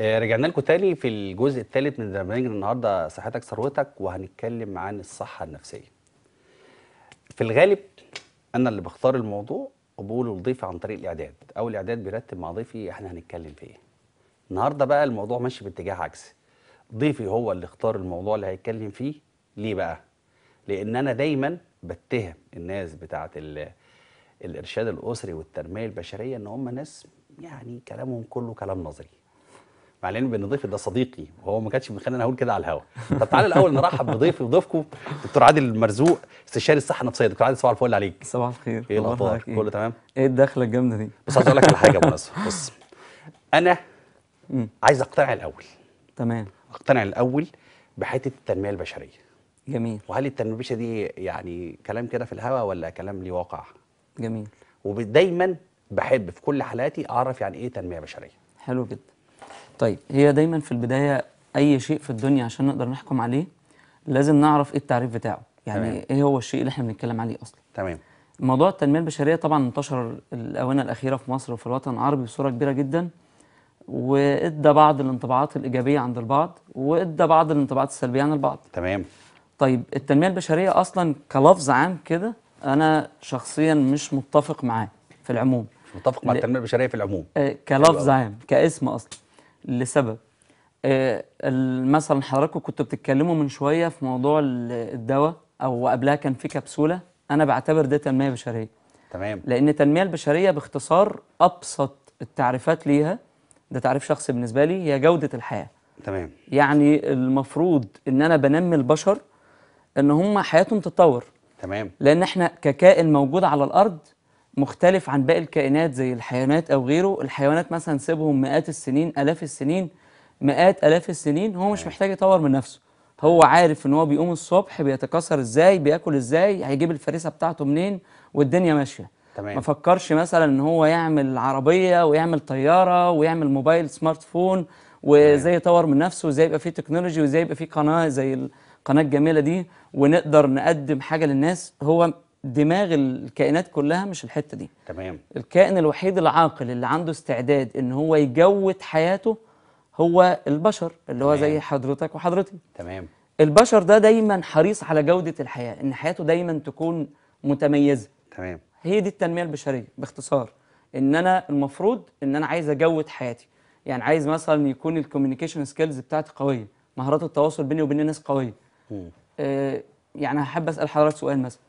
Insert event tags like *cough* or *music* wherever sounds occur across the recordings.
آه، رجعنا لكم تاني في الجزء الثالث من برنامجنا النهارده صحتك ثروتك وهنتكلم عن الصحه النفسيه. في الغالب انا اللي بختار الموضوع وبقوله لضيفي عن طريق الاعداد او الاعداد بيرتب مع ضيفي احنا هنتكلم في ايه. النهارده بقى الموضوع ماشي باتجاه عكسي. ضيفي هو اللي اختار الموضوع اللي هيتكلم فيه ليه بقى؟ لان انا دايما بتهم الناس بتاعه الارشاد الاسري والتنميه البشريه ان هم ناس يعني كلامهم كله كلام نظري مع ان بان ضيفي ده صديقي وهو ما كانش متخيل انا اقول كده على الهوا طب تعالى الاول نرحب بضيفي وضيفكم دكتور عادل المرزوق استشاري الصحه النفسيه دكتور عادل صباح الفل عليك صباح الخير ايه الاخبار كله تمام ايه الدخله الجامده دي بس عايز اقول لك على حاجه بمناسبه *laughs* بص انا عايز اقتنع الاول تمام اقتنع الاول بحته التنميه البشريه جميل وهل التنميه البشريه دي يعني كلام كده في الهوا ولا كلام لي واقع جميل ودايما بحب في كل حالاتي اعرف يعني ايه تنميه بشريه حلو جدا طيب هي دايما في البداية أي شيء في الدنيا عشان نقدر نحكم عليه لازم نعرف إيه التعريف بتاعه يعني تمام. إيه هو الشيء اللي إحنا بنتكلم عليه أصلا تمام موضوع التنمية البشرية طبعا انتشر الآونة الأخيرة في مصر وفي الوطن العربي بصورة كبيرة جدا وإدى بعض الانطباعات الإيجابية عند البعض وإدى بعض الانطباعات السلبية عن البعض تمام طيب التنمية البشرية أصلا كلفظ عام كده أنا شخصيا مش متفق معاه في العموم متفق مع التنمية البشرية في العموم آه، كلفظ عام كاسم أصلا لسبب آه، مثلا حضراتكم كنتوا بتتكلموا من شويه في موضوع الدواء او قبلها كان في كبسوله انا بعتبر ده تنميه بشريه تمام لان التنميه البشريه باختصار ابسط التعريفات ليها ده تعريف شخصي بالنسبه لي هي جوده الحياه تمام يعني المفروض ان انا بنمي البشر ان هم حياتهم تتطور تمام لان احنا ككائن موجود على الارض مختلف عن باقي الكائنات زي الحيوانات او غيره الحيوانات مثلا سيبهم مئات السنين الاف السنين مئات الاف السنين هو مش أيوة. محتاج يطور من نفسه هو عارف ان هو بيقوم الصبح بيتكاثر ازاي بياكل ازاي هيجيب الفريسه بتاعته منين والدنيا ماشيه تمام ما فكرش مثلا ان هو يعمل عربيه ويعمل طياره ويعمل موبايل سمارت فون وازاي يطور من نفسه وازاي يبقى فيه تكنولوجي وازاي يبقى فيه قناه زي القناه الجميله دي ونقدر نقدم حاجه للناس هو دماغ الكائنات كلها مش الحته دي تمام الكائن الوحيد العاقل اللي عنده استعداد ان هو يجود حياته هو البشر اللي هو زي حضرتك وحضرتي تمام البشر ده دايما حريص على جوده الحياه ان حياته دايما تكون متميزه تمام هي دي التنميه البشريه باختصار ان انا المفروض ان انا عايز اجود حياتي يعني عايز مثلا يكون الكوميونيكيشن سكيلز بتاعتي قويه مهارات التواصل بيني وبين الناس قويه آه يعني هحب اسال حضرتك سؤال مثلا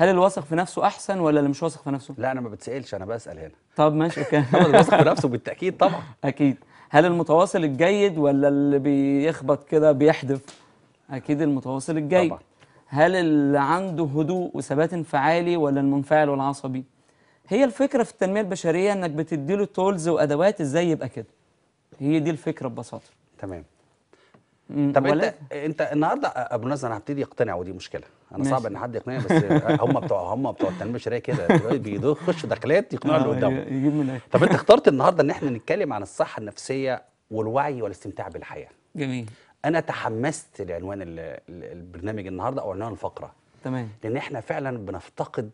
هل الواثق في نفسه احسن ولا اللي مش واثق في نفسه لا انا ما بتسالش انا بسال هنا طب ماشي اوكي *laughs* هو الواثق في نفسه بالتاكيد طبعا *laughs* اكيد هل المتواصل الجيد ولا اللي بيخبط كده بيحدف اكيد المتواصل الجيد طبعا. هل اللي عنده هدوء وثبات انفعالي ولا المنفعل والعصبي هي الفكره في التنميه البشريه انك بتديله تولز وادوات ازاي يبقى كده هي دي الفكره ببساطه تمام طب انت انت النهارده ابو نزل انا هبتدي اقتنع ودي مشكله انا ماشي. صعب ان حد يقنعني بس هم بتوع هم بتوع التنميه البشريه كده بيخشوا دخلات يقنعوا اللي قدامه أيوة، يجيب من طب انت اخترت النهارده ان احنا نتكلم عن الصحه النفسيه والوعي والاستمتاع بالحياه جميل انا تحمست لعنوان البرنامج النهارده او عنوان الفقره تمام لان احنا فعلا بنفتقد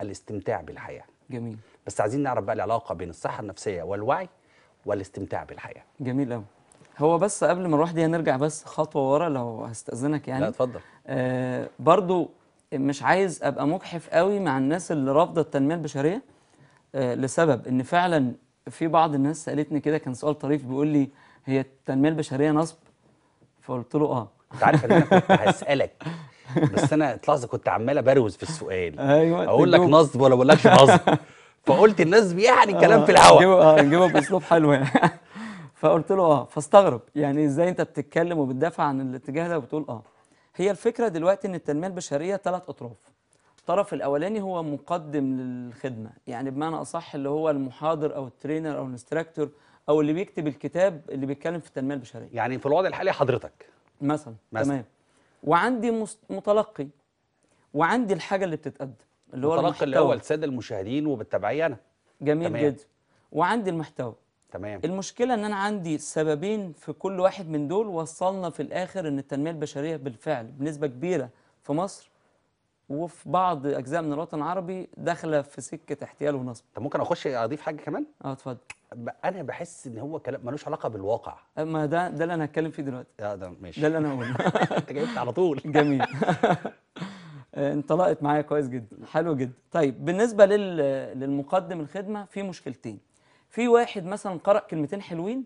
الاستمتاع بالحياه جميل بس عايزين نعرف بقى العلاقه بين الصحه النفسيه والوعي والاستمتاع بالحياه جميل قوي هو بس قبل ما نروح دي هنرجع بس خطوه ورا لو هستاذنك يعني لا اتفضل آه برضو مش عايز ابقى مجحف قوي مع الناس اللي رافضه التنميه البشريه آه لسبب ان فعلا في بعض الناس سالتني كده كان سؤال طريف بيقول لي هي التنميه البشريه نصب فقلت له اه انت عارف ان انا كنت هسالك بس انا لحظه كنت عمال ابروز في السؤال ايوه اقول لك نصب ولا ما اقولكش نصب *laughs* فقلت الناس يعني الكلام آه، في الهوا نجيبه آه، باسلوب حلو يعني فقلت له اه فاستغرب يعني ازاي انت بتتكلم وبتدافع عن الاتجاه ده وبتقول اه هي الفكره دلوقتي ان التنميه البشريه ثلاث اطراف الطرف الاولاني هو مقدم للخدمه يعني بمعنى اصح اللي هو المحاضر او الترينر او الانستراكتور او اللي بيكتب الكتاب اللي بيتكلم في التنميه البشريه يعني في الوضع الحالي حضرتك مثلا, مثلا. تمام وعندي متلقي وعندي الحاجه اللي بتتقدم اللي هو المتلقي اللي هو الساده المشاهدين وبالتبعيه انا جميل تمام. جدا وعندي المحتوى تمام المشكله ان انا عندي سببين في كل واحد من دول وصلنا في الاخر ان التنميه البشريه بالفعل بنسبه كبيره في مصر وفي بعض اجزاء من الوطن العربي داخله في سكه احتيال ونصب طب ممكن اخش اضيف حاجه كمان اه اتفضل انا بحس ان هو كلام ملوش علاقه بالواقع آه، ما ده ده اللي انا هتكلم فيه دلوقتي اه ده ماشي ده اللي انا هقوله *laughs* انت جايبت على طول *laughs* جميل *laughs* آه، انطلقت معايا كويس جدا حلو جدا طيب بالنسبه للمقدم الخدمه في مشكلتين في واحد مثلا قرأ كلمتين حلوين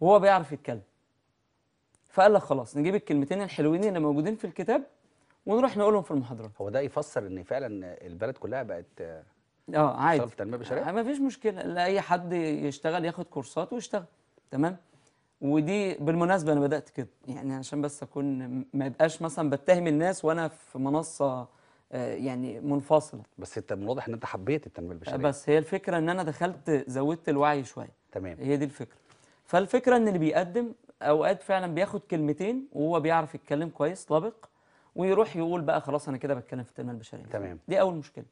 وهو بيعرف يتكلم فقال لك خلاص نجيب الكلمتين الحلوين اللي موجودين في الكتاب ونروح نقولهم في المحاضرات هو ده يفسر ان فعلا البلد كلها بقت اه عادي في التنميه البشريه آه، ما فيش مشكله لاي حد يشتغل ياخد كورسات ويشتغل تمام ودي بالمناسبه انا بدات كده يعني عشان بس اكون ما يبقاش مثلا بتهم الناس وانا في منصه آه، يعني منفصله بس انت من واضح ان انت حبيت التنميه البشريه بس هي الفكره ان انا دخلت زودت الوعي شويه تمام هي دي الفكره فالفكره ان اللي بيقدم اوقات فعلا بياخد كلمتين وهو بيعرف يتكلم كويس طابق ويروح يقول بقى خلاص انا كده بتكلم في التنميه البشريه تمام دي اول مشكله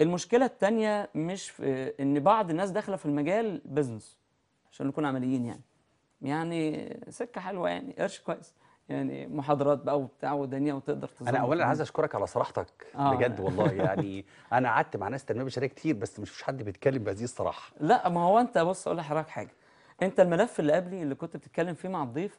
المشكله الثانيه مش في ان بعض الناس داخله في المجال بزنس عشان نكون عمليين يعني يعني سكه حلوه يعني قرش كويس يعني محاضرات بقى وبتاع ودنيا وتقدر تظبط انا اولا عايز اشكرك على صراحتك آه. يعني. بجد والله *laughs* يعني انا قعدت مع ناس تنميه بشريه كتير بس مش فيش حد بيتكلم بهذه الصراحه لا ما هو انت بص اقول لحضرتك حاجه انت الملف اللي قبلي اللي كنت بتتكلم فيه مع الضيف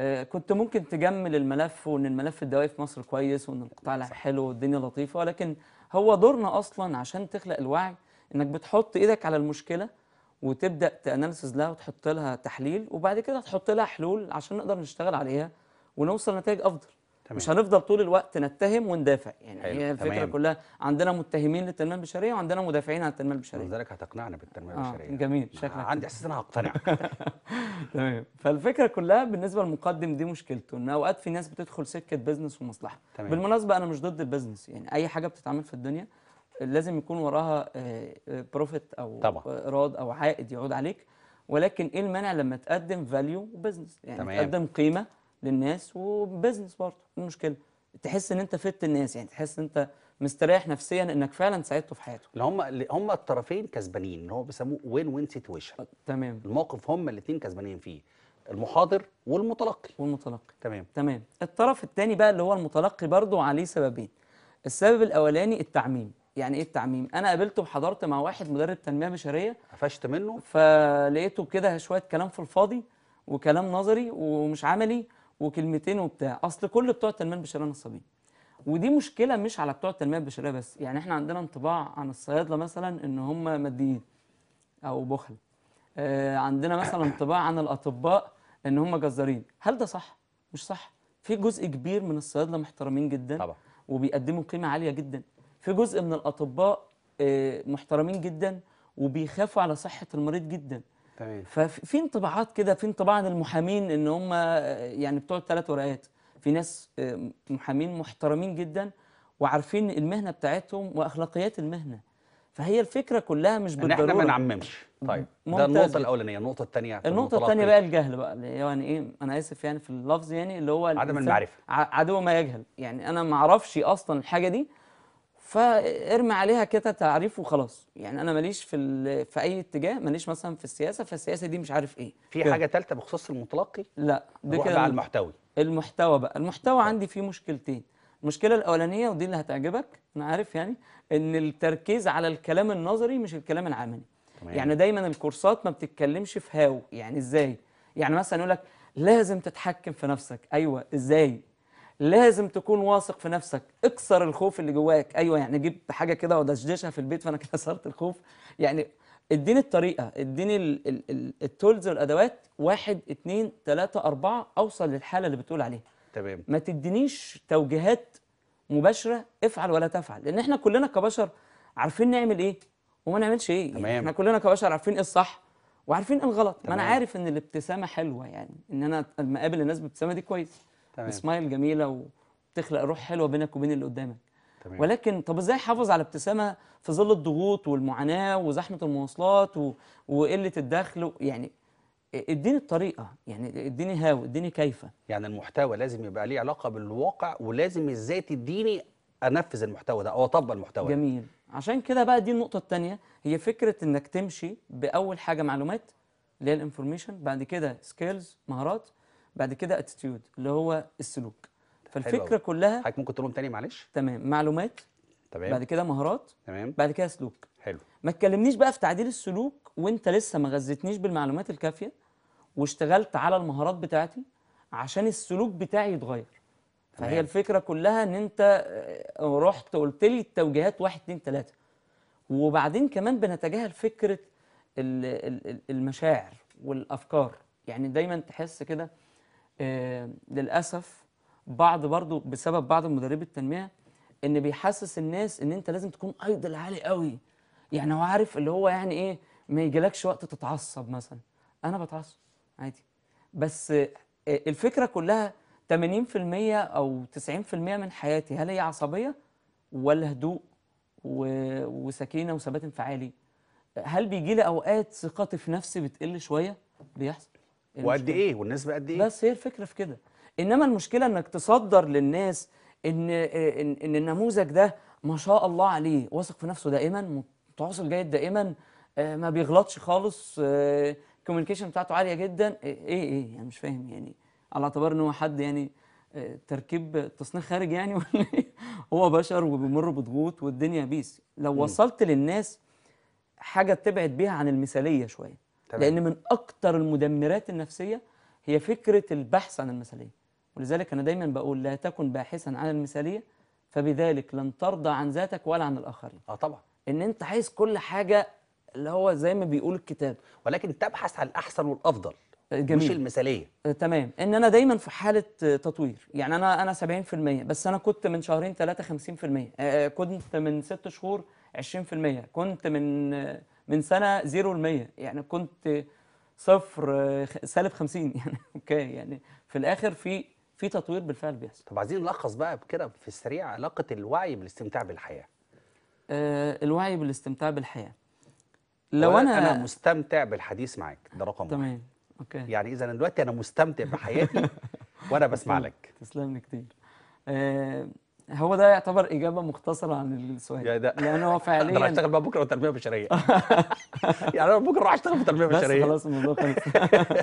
آه، كنت ممكن تجمل الملف وان الملف الدوائي في مصر كويس وان القطاع حلو والدنيا لطيفه ولكن هو دورنا اصلا عشان تخلق الوعي انك بتحط ايدك على المشكله وتبدا تاناليسز لها وتحط لها تحليل وبعد كده تحط لها حلول عشان نقدر نشتغل عليها ونوصل نتائج افضل تمام. مش هنفضل طول الوقت نتهم وندافع يعني حلو. هي أيوة، الفكره تمام. كلها عندنا متهمين للتنميه البشريه وعندنا مدافعين عن التنميه البشريه لذلك هتقنعنا بالتنميه آه. البشريه جميل شكلك عندي احساس ان انا هقتنع *laughs* تمام فالفكره كلها بالنسبه للمقدم دي مشكلته ان اوقات في ناس بتدخل سكه بزنس ومصلحه تمام. بالمناسبه انا مش ضد البزنس يعني اي حاجه بتتعمل في الدنيا لازم يكون وراها بروفيت آه، آه، او طبعا. آه، ايراد او عائد يعود عليك ولكن ايه المانع لما تقدم فاليو وبزنس يعني تمام. تقدم قيمه للناس وبزنس برضه المشكله تحس ان انت فدت الناس يعني تحس ان انت مستريح نفسيا انك فعلا ساعدته في حياته اللي هم اللي هم الطرفين كسبانين اللي هو بيسموه وين وين سيتويشن تمام الموقف هم الاثنين كسبانين فيه المحاضر والمتلقي والمتلقي تمام تمام الطرف الثاني بقى اللي هو المتلقي برضه عليه سببين السبب الاولاني التعميم يعني ايه التعميم انا قابلته وحضرت مع واحد مدرب تنميه بشريه قفشت منه فلقيته كده شويه كلام في الفاضي وكلام نظري ومش عملي وكلمتين وبتاع اصل كل بتوع التنميه البشريه نصابين ودي مشكله مش على بتوع التنميه البشريه بس يعني احنا عندنا انطباع عن الصيادله مثلا ان هم ماديين او بخل آه عندنا مثلا انطباع عن الاطباء ان هم جزارين هل ده صح مش صح في جزء كبير من الصيادله محترمين جدا طبعا. وبيقدموا قيمه عاليه جدا في جزء من الاطباء آه، محترمين جدا وبيخافوا على صحه المريض جدا تمام ففي انطباعات كده في انطباع عن المحامين ان هم يعني بتوع ثلاث ورقات في ناس آه، محامين محترمين جدا وعارفين المهنه بتاعتهم واخلاقيات المهنه فهي الفكره كلها مش بالضروره ان احنا ما نعممش طيب ده النقطه الاولانيه النقطه الثانيه النقطه الثانيه بقى الجهل بقى يعني ايه انا اسف يعني في اللفظ يعني اللي هو عدم المعرفه عدو ما يجهل يعني انا ما اعرفش اصلا الحاجه دي فارمي عليها كده تعريف وخلاص يعني انا ماليش في ال... في اي اتجاه ماليش مثلا في السياسه فالسياسه دي مش عارف ايه في كده. حاجه ثالثه بخصوص المتلقي لا دي كده على المحتوى المحتوى بقى المحتوى طيب. عندي فيه مشكلتين المشكله الاولانيه ودي اللي هتعجبك انا عارف يعني ان التركيز على الكلام النظري مش الكلام العملي تمام. يعني دايما الكورسات ما بتتكلمش في هاو يعني ازاي يعني مثلا يقول لك لازم تتحكم في نفسك ايوه ازاي لازم تكون واثق في نفسك اكسر الخوف اللي جواك ايوه يعني جيب حاجه كده ودشدشها في البيت فانا *laughs* كسرت الخوف يعني اديني الطريقه اديني التولز والادوات واحد اتنين تلاته اربعه اوصل للحاله اللي بتقول عليها تمام ما تدينيش توجيهات مباشره افعل ولا تفعل لان احنا كلنا كبشر عارفين نعمل ايه وما نعملش ايه يعني تمام. يعني احنا كلنا كبشر عارفين ايه الصح وعارفين ايه الغلط ما انا عارف ان الابتسامه حلوه يعني ان انا لما اقابل الناس بابتسامه دي كويس تمام. بسمايل جميله وبتخلق روح حلوه بينك وبين اللي قدامك تمام. ولكن طب ازاي احافظ على ابتسامه في ظل الضغوط والمعاناه وزحمه المواصلات و... وقله الدخل يعني اديني الطريقه يعني اديني هاو اديني كيف يعني المحتوى لازم يبقى ليه علاقه بالواقع ولازم ازاي تديني انفذ المحتوى ده او اطبق المحتوى جميل ده. عشان كده بقى دي النقطه الثانيه هي فكره انك تمشي باول حاجه معلومات اللي هي الانفورميشن بعد كده سكيلز مهارات بعد كده اتيتيود اللي هو السلوك فالفكره كلها حضرتك ممكن تقولهم تاني معلش تمام معلومات تمام بعد كده مهارات تمام بعد كده سلوك حلو ما تكلمنيش بقى في تعديل السلوك وانت لسه ما غذيتنيش بالمعلومات الكافيه واشتغلت على المهارات بتاعتي عشان السلوك بتاعي يتغير فهي الفكره كلها ان انت آه، رحت قلت لي التوجيهات 1 2 3 وبعدين كمان بنتجاهل فكره المشاعر والافكار يعني دايما تحس كده آه، للاسف بعض برضو بسبب بعض مدربي التنميه ان بيحسس الناس ان انت لازم تكون ايدل عالي قوي يعني هو عارف اللي هو يعني ايه ما يجيلكش وقت تتعصب مثلا انا بتعصب عادي بس آه، الفكره كلها 80% او 90% من حياتي هل هي عصبيه ولا هدوء و... وسكينه وثبات انفعالي هل بيجي لي اوقات ثقتي في نفسي بتقل شويه بيحصل وقد ايه والنسبه قد ايه بس هي الفكره في كده انما المشكله انك تصدر للناس ان ان, إن النموذج ده ما شاء الله عليه واثق في نفسه دائما متواصل جيد دائما آه، ما بيغلطش خالص الكوميونيكيشن آه، بتاعته عاليه جدا إيه،, ايه ايه يعني مش فاهم يعني على اعتبار ان هو حد يعني آه، تركيب تصنيع خارج يعني *laughs* ولا إيه؟ هو بشر وبيمر بضغوط والدنيا بيس لو وصلت للناس حاجه تبعد بيها عن المثاليه شويه لان من اكثر المدمرات النفسيه هي فكره البحث عن المثاليه ولذلك انا دايما بقول لا تكن باحثا عن المثاليه فبذلك لن ترضى عن ذاتك ولا عن الاخرين اه طبعا ان انت عايز كل حاجه اللي هو زي ما بيقول الكتاب ولكن تبحث عن الاحسن والافضل آه، جميل. مش المثاليه آه تمام ان انا دايما في حاله تطوير يعني انا انا 70% بس انا كنت من شهرين ثلاثه 50% آه،, آه كنت من ست شهور 20% كنت من آه، من سنه زيرو ل 100 يعني كنت صفر سالب 50 *laughs* يعني اوكي يعني في الاخر في في تطوير بالفعل بيحصل طب عايزين نلخص بقى كده في السريع علاقه الوعي بالاستمتاع بالحياه آه الوعي بالاستمتاع بالحياه آه، لو انا انا مستمتع بالحديث معاك ده رقم تمام اوكي يعني اذا دلوقتي انا مستمتع بحياتي *laughs* وانا بسمع لك تسلم لي كتير آه هو ده يعتبر اجابه مختصره عن السؤال يعني ده لان هو *laughs* فعليا انا هشتغل بقى بكره تنميه بشريه *laughs* يعني انا بكره راح اشتغل في تنميه بشريه بس خلاص الموضوع خلص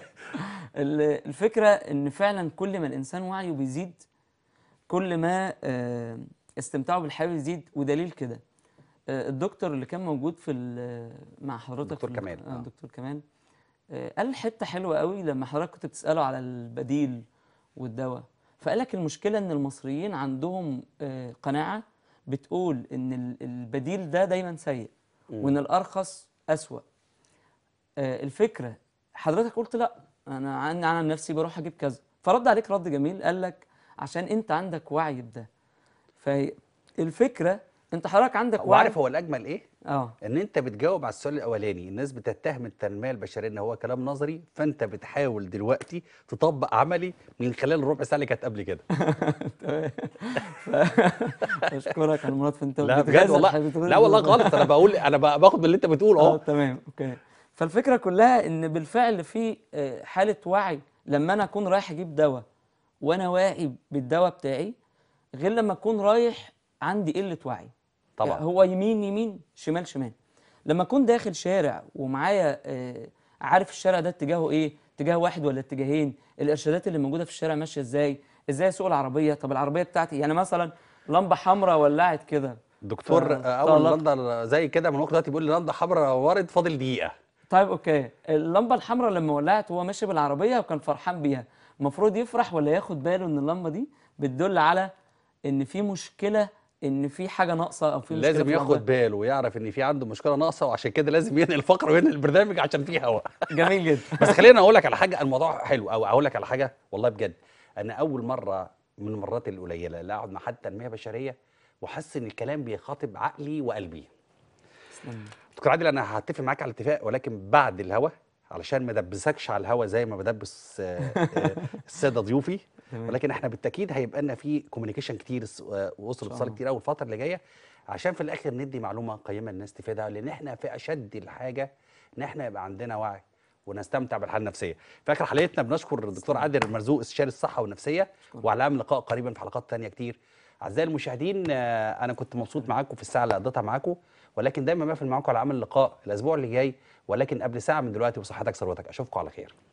*laughs* الفكره ان فعلا كل ما الانسان وعيه بيزيد كل ما آه، استمتاعه بالحياه بيزيد ودليل كده آه، الدكتور اللي كان موجود في مع حضرتك دكتور كمال آه،, آه دكتور كمال قال حته حلوه قوي لما حضرتك كنت بتساله على البديل والدواء فقال لك المشكله ان المصريين عندهم آه، قناعه بتقول ان البديل ده دايما سيء وان الارخص اسوا آه، الفكره حضرتك قلت لا انا عن انا نفسي بروح اجيب كذا فرد عليك رد جميل قال لك عشان انت عندك وعي بده فالفكره انت حضرتك عندك وعي وعارف هو الاجمل ايه اه ان انت بتجاوب على السؤال الاولاني الناس بتتهم التنميه البشريه ان هو كلام نظري فانت بتحاول دلوقتي تطبق عملي من خلال الربع ساعه اللي كانت قبل كده *laughs* تمام *laughs* اشكرك يا مراد انت لا بجد والله لا والله غلط انا بقول انا باخد من اللي انت بتقوله اه تمام اوكي فالفكره كلها ان بالفعل في آه، حاله وعي لما انا اكون رايح اجيب دواء وانا واعي بالدواء بتاعي غير لما اكون رايح عندي قله وعي طبعا هو يمين يمين شمال شمال لما اكون داخل شارع ومعايا آه، عارف الشارع ده اتجاهه ايه اتجاه واحد ولا اتجاهين الارشادات اللي موجوده في الشارع ماشيه ازاي ازاي اسوق العربيه طب العربيه بتاعتي يعني مثلا لمبه حمراء ولعت كده دكتور ف... آه، اول لمبه زي كده من وقت دلوقتي بيقول لي لمبه حمراء ورد فاضل دقيقه طيب اوكي اللمبه الحمراء لما ولعت وهو ماشي بالعربيه وكان فرحان بيها المفروض يفرح ولا ياخد باله ان اللمبه دي بتدل على ان في مشكله ان في حاجه ناقصه او في مشكله لازم في ياخد باله ويعرف ان في عنده مشكله ناقصه وعشان كده لازم ينقل الفقره وينقل البرنامج عشان فيه هوا جميل جدا *laughs* بس خلينا اقول لك على حاجه الموضوع حلو او اقول لك على حاجه والله بجد انا اول مره من المرات القليله اللي اقعد مع حد تنميه بشريه وحس ان الكلام بيخاطب عقلي وقلبي دكتور عادل انا هتفق معاك على اتفاق ولكن بعد الهوا علشان ما دبسكش على الهوا زي ما بدبس آه، آه، *laughs* الساده ضيوفي تمام. ولكن احنا بالتاكيد هيبقى لنا في كوميونيكيشن كتير آه، ووصل اتصال كتير قوي الفتره اللي جايه عشان في الاخر ندي معلومه قيمه الناس تفيدها لان احنا في اشد الحاجه ان احنا يبقى عندنا وعي ونستمتع بالحاله النفسيه في اخر حلقتنا بنشكر الدكتور عادل المرزوق استشاري الصحه والنفسيه وعلى امل لقاء قريبا في حلقات تانية كتير اعزائي المشاهدين آه، انا كنت مبسوط معاكم في الساعه اللي قضيتها معاكم ولكن دايما بقفل معاكم على عمل لقاء الاسبوع اللي جاي ولكن قبل ساعه من دلوقتي وصحتك ثروتك اشوفكم على خير